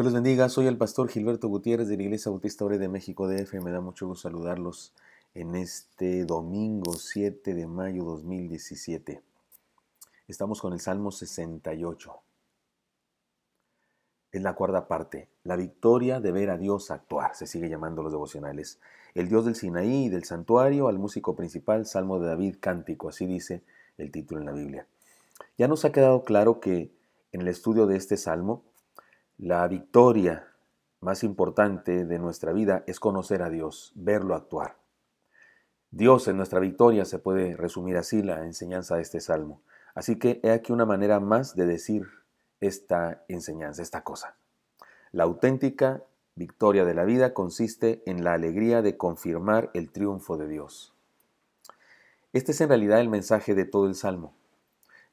Dios los bendiga, soy el pastor Gilberto Gutiérrez de la Iglesia Bautista Obre de México DF. Me da mucho gusto saludarlos en este domingo 7 de mayo 2017. Estamos con el Salmo 68. Es la cuarta parte, la victoria de ver a Dios actuar, se sigue llamando los devocionales. El Dios del Sinaí y del santuario al músico principal, Salmo de David Cántico, así dice el título en la Biblia. Ya nos ha quedado claro que en el estudio de este salmo, la victoria más importante de nuestra vida es conocer a Dios, verlo actuar. Dios en nuestra victoria se puede resumir así la enseñanza de este salmo. Así que he aquí una manera más de decir esta enseñanza, esta cosa. La auténtica victoria de la vida consiste en la alegría de confirmar el triunfo de Dios. Este es en realidad el mensaje de todo el Salmo.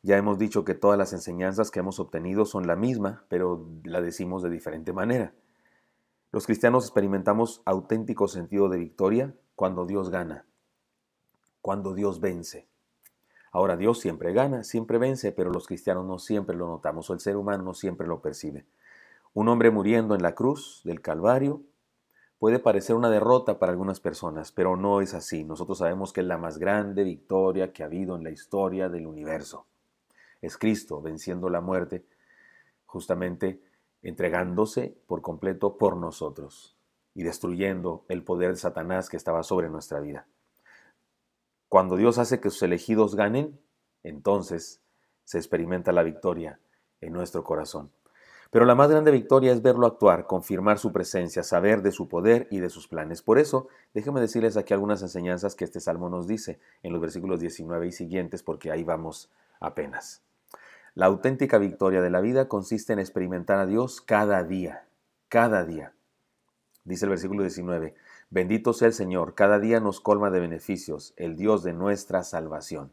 Ya hemos dicho que todas las enseñanzas que hemos obtenido son la misma, pero la decimos de diferente manera. Los cristianos experimentamos auténtico sentido de victoria cuando Dios gana, cuando Dios vence. Ahora Dios siempre gana, siempre vence, pero los cristianos no siempre lo notamos o el ser humano no siempre lo percibe. Un hombre muriendo en la cruz del Calvario puede parecer una derrota para algunas personas, pero no es así. Nosotros sabemos que es la más grande victoria que ha habido en la historia del universo es Cristo venciendo la muerte, justamente entregándose por completo por nosotros y destruyendo el poder de Satanás que estaba sobre nuestra vida. Cuando Dios hace que sus elegidos ganen, entonces se experimenta la victoria en nuestro corazón. Pero la más grande victoria es verlo actuar, confirmar su presencia, saber de su poder y de sus planes. Por eso, déjeme decirles aquí algunas enseñanzas que este salmo nos dice en los versículos 19 y siguientes, porque ahí vamos apenas. La auténtica victoria de la vida consiste en experimentar a Dios cada día, cada día. Dice el versículo 19, bendito sea el Señor, cada día nos colma de beneficios, el Dios de nuestra salvación.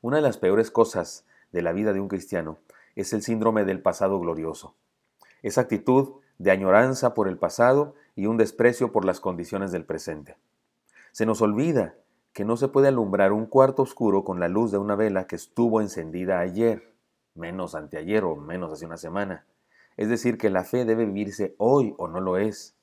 Una de las peores cosas de la vida de un cristiano es el síndrome del pasado glorioso. Esa actitud de añoranza por el pasado y un desprecio por las condiciones del presente. Se nos olvida que no se puede alumbrar un cuarto oscuro con la luz de una vela que estuvo encendida ayer menos anteayer o menos hace una semana. Es decir, que la fe debe vivirse hoy o no lo es.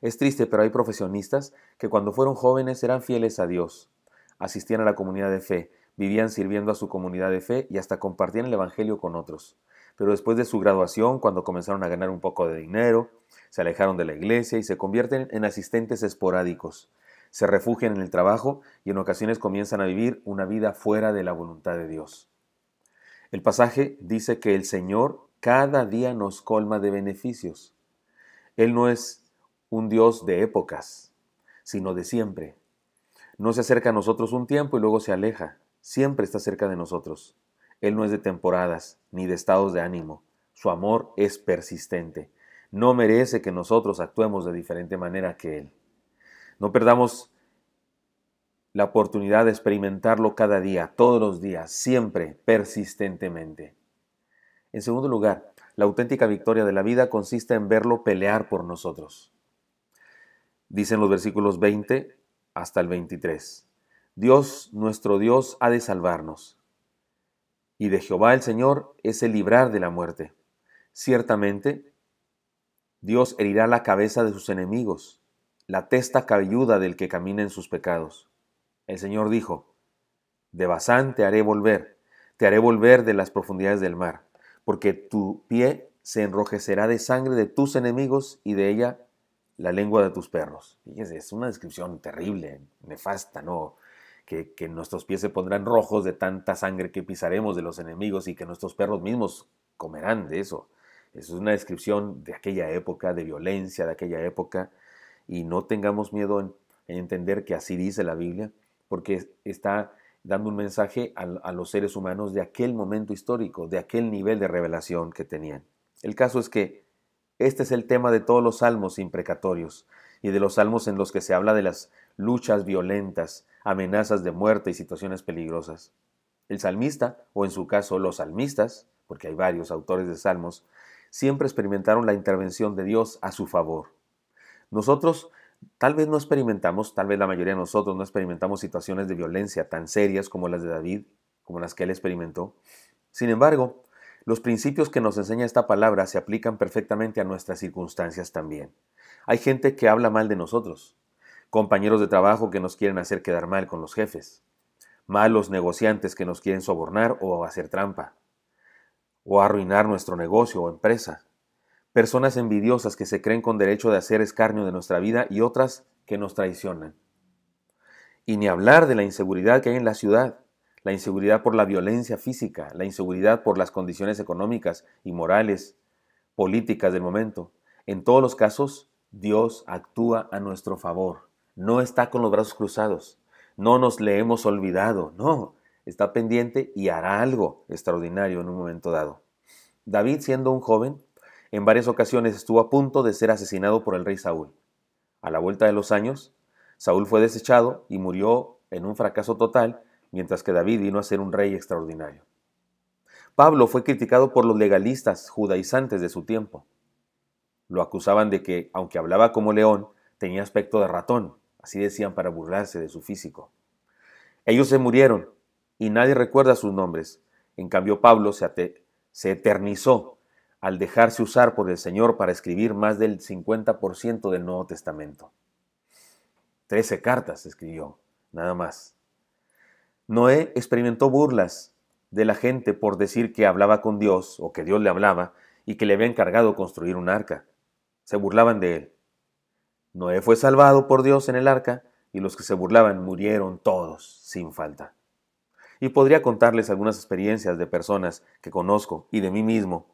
Es triste, pero hay profesionistas que cuando fueron jóvenes eran fieles a Dios, asistían a la comunidad de fe, vivían sirviendo a su comunidad de fe y hasta compartían el Evangelio con otros. Pero después de su graduación, cuando comenzaron a ganar un poco de dinero, se alejaron de la iglesia y se convierten en asistentes esporádicos. Se refugian en el trabajo y en ocasiones comienzan a vivir una vida fuera de la voluntad de Dios. El pasaje dice que el Señor cada día nos colma de beneficios. Él no es un Dios de épocas, sino de siempre. No se acerca a nosotros un tiempo y luego se aleja. Siempre está cerca de nosotros. Él no es de temporadas ni de estados de ánimo. Su amor es persistente. No merece que nosotros actuemos de diferente manera que Él. No perdamos la oportunidad de experimentarlo cada día, todos los días, siempre, persistentemente. En segundo lugar, la auténtica victoria de la vida consiste en verlo pelear por nosotros. Dicen los versículos 20 hasta el 23. Dios, nuestro Dios, ha de salvarnos. Y de Jehová el Señor es el librar de la muerte. Ciertamente, Dios herirá la cabeza de sus enemigos, la testa cabelluda del que camina en sus pecados. El Señor dijo, de Bazán te haré volver, te haré volver de las profundidades del mar, porque tu pie se enrojecerá de sangre de tus enemigos y de ella la lengua de tus perros. Fíjense, es una descripción terrible, nefasta, ¿no? Que, nuestros pies se pondrán rojos de tanta sangre que pisaremos de los enemigos y que nuestros perros mismos comerán de eso. es una descripción de aquella época, de violencia de aquella época, y no tengamos miedo en entender que así dice la Biblia, porque está dando un mensaje a, los seres humanos de aquel momento histórico, de aquel nivel de revelación que tenían. El caso es que este es el tema de todos los salmos imprecatorios y de los salmos en los que se habla de las luchas violentas, amenazas de muerte y situaciones peligrosas. El salmista, o en su caso los salmistas, porque hay varios autores de salmos, siempre experimentaron la intervención de Dios a su favor. Nosotros Tal vez no experimentamos, tal vez la mayoría de nosotros no experimentamos situaciones de violencia tan serias como las de David, como las que él experimentó. Sin embargo, los principios que nos enseña esta palabra se aplican perfectamente a nuestras circunstancias también. Hay gente que habla mal de nosotros, compañeros de trabajo que nos quieren hacer quedar mal con los jefes, malos negociantes que nos quieren sobornar o hacer trampa, o arruinar nuestro negocio o empresa, personas envidiosas que se creen con derecho de hacer escarnio de nuestra vida y otras que nos traicionan. Y ni hablar de la inseguridad que hay en la ciudad, la inseguridad por la violencia física, la inseguridad por las condiciones económicas y morales, políticas del momento. En todos los casos, Dios actúa a nuestro favor. No está con los brazos cruzados. No nos le hemos olvidado. No, está pendiente y hará algo extraordinario en un momento dado. David, siendo un joven, en varias ocasiones estuvo a punto de ser asesinado por el rey Saúl. A la vuelta de los años, Saúl fue desechado y murió en un fracaso total, mientras que David vino a ser un rey extraordinario. Pablo fue criticado por los legalistas judaizantes de su tiempo. Lo acusaban de que, aunque hablaba como león, tenía aspecto de ratón, así decían para burlarse de su físico. Ellos se murieron y nadie recuerda sus nombres. En cambio, Pablo se, se eternizó al dejarse usar por el Señor para escribir más del 50% del Nuevo Testamento. Trece cartas escribió, nada más. Noé experimentó burlas de la gente por decir que hablaba con Dios o que Dios le hablaba y que le había encargado construir un arca. Se burlaban de él. Noé fue salvado por Dios en el arca y los que se burlaban murieron todos, sin falta. Y podría contarles algunas experiencias de personas que conozco y de mí mismo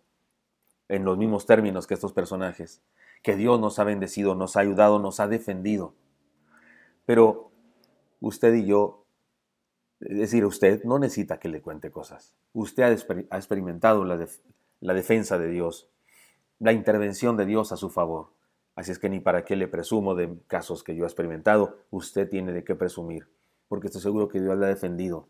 en los mismos términos que estos personajes, que Dios nos ha bendecido, nos ha ayudado, nos ha defendido. Pero usted y yo, es decir, usted no necesita que le cuente cosas. Usted ha, experimentado la, la defensa de Dios, la intervención de Dios a su favor. Así es que ni para qué le presumo de casos que yo he experimentado. Usted tiene de qué presumir, porque estoy seguro que Dios le ha defendido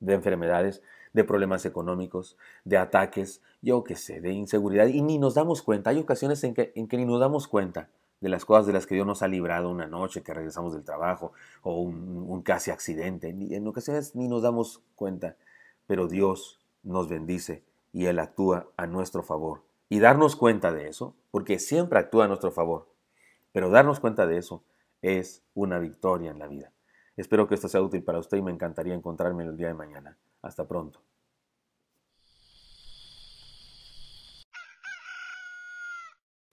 de enfermedades, de problemas económicos, de ataques, yo qué sé, de inseguridad. Y ni nos damos cuenta. Hay ocasiones en que, en que ni nos damos cuenta de las cosas de las que Dios nos ha librado una noche que regresamos del trabajo o un, casi accidente. en ocasiones ni nos damos cuenta. Pero Dios nos bendice y Él actúa a nuestro favor. Y darnos cuenta de eso, porque siempre actúa a nuestro favor, pero darnos cuenta de eso es una victoria en la vida. Espero que esto sea útil para usted y me encantaría encontrarme el día de mañana. Hasta pronto.